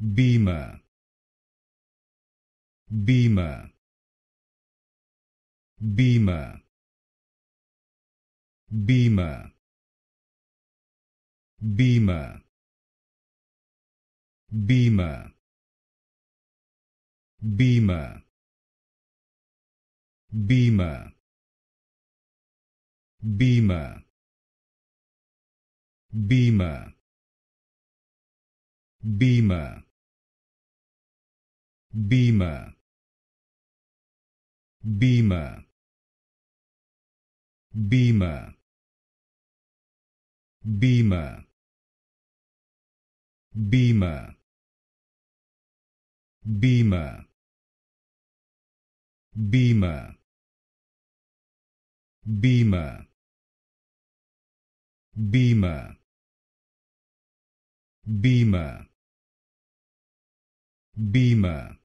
beamer beamer beamer beamer beamer beamer beamer beamer beamer beamer Bima. Bima. Bima. Bima. Bima. Bima. Bima. Bima. Beamer Beamer Beamer Bima